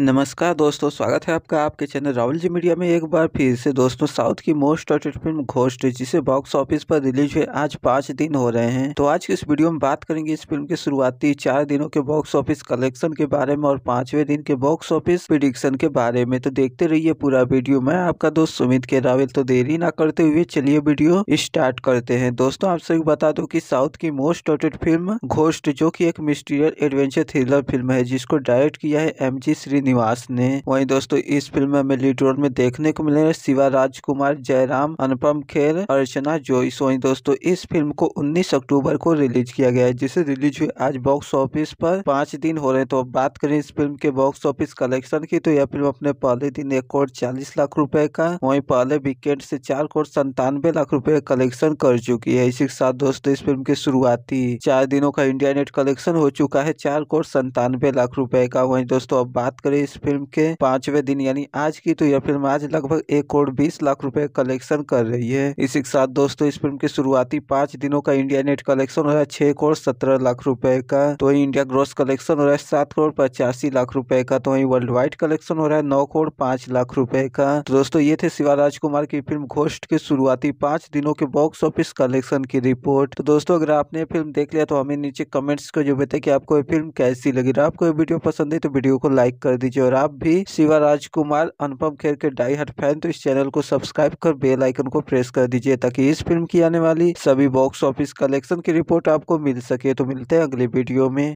नमस्कार दोस्तों स्वागत है आपका आपके चैनल राहुल जी मीडिया में एक बार फिर से दोस्तों साउथ की मोस्ट टॉटेड फिल्म घोष्ट जिसे बॉक्स ऑफिस पर रिलीज हुए आज पाँच दिन हो रहे हैं तो आज की इस वीडियो में बात करेंगे इस फिल्म के शुरुआती चार दिनों के बॉक्स ऑफिस कलेक्शन के बारे में और पांचवें दिन के बॉक्स ऑफिस प्रिडिक्शन के बारे में तो देखते रहिए पूरा वीडियो मैं आपका दोस्त सुमित के रावल तो देरी ना करते हुए चलिए वीडियो स्टार्ट करते हैं दोस्तों आप सभी बता दो की साउथ की मोस्ट टॉटेड फिल्म घोष्ट जो की एक मिस्टीरियल एडवेंचर थ्रिलर फिल्म है जिसको डायरेक्ट किया है एम जी श्री श्रीनिवास ने वहीं दोस्तों इस फिल्म में लीड रोल में देखने को मिले शिवा राजकुमार जयराम अनुपम खेर अर्चना जोइस वहीं दोस्तों इस फिल्म को 19 अक्टूबर को रिलीज किया गया है जिसे रिलीज हुई आज बॉक्स ऑफिस पर पांच दिन हो रहे हैं तो अब बात करें इस फिल्म के बॉक्स ऑफिस कलेक्शन की तो यह फिल्म अपने पहले दिन एक करोड़ चालीस लाख रुपए का वहीं पहले वीकेंड से चार करोड़ संतानवे लाख रुपए कलेक्शन कर चुकी है इसी के साथ दोस्तों इस फिल्म के शुरुआती चार दिनों का इंडिया नेट कलेक्शन हो चुका है चार करोड़ संतानवे लाख रुपए का वही दोस्तों अब बात करें रही इस फिल्म के पांचवे दिन यानी आज की तो यह फिल्म आज लगभग एक करोड़ बीस लाख रुपए कलेक्शन कर रही है इसी के साथ दोस्तों इस फिल्म के शुरुआती पांच दिनों का इंडिया नेट कलेक्शन हो रहा है छह करोड़ सत्रह लाख रुपए का तो वही इंडिया ग्रोस कलेक्शन हो रहा है सात करोड़ पचासी लाख रुपए का तो वही वर्ल्ड वाइड कलेक्शन हो रहा है नौ करोड़ पांच लाख रुपए का तो दोस्तों ये थे शिवा कुमार की फिल्म घोष्ट के शुरुआती पांच दिनों के बॉक्स ऑफिस कलेक्शन की रिपोर्ट तो दोस्तों अगर आपने फिल्म देख लिया तो हमें नीचे कमेंट्स को जो बताए कि आपको ये फिल्म कैसी लगी आपको ये वीडियो पसंद है तो वीडियो को लाइक कर दीजिए और आप भी शिवा राजकुमार अनुपम खेर के डाई हट फैन तो इस चैनल को सब्सक्राइब कर बेल आइकन को प्रेस कर दीजिए ताकि इस फिल्म की आने वाली सभी बॉक्स ऑफिस कलेक्शन की रिपोर्ट आपको मिल सके तो मिलते हैं अगले वीडियो में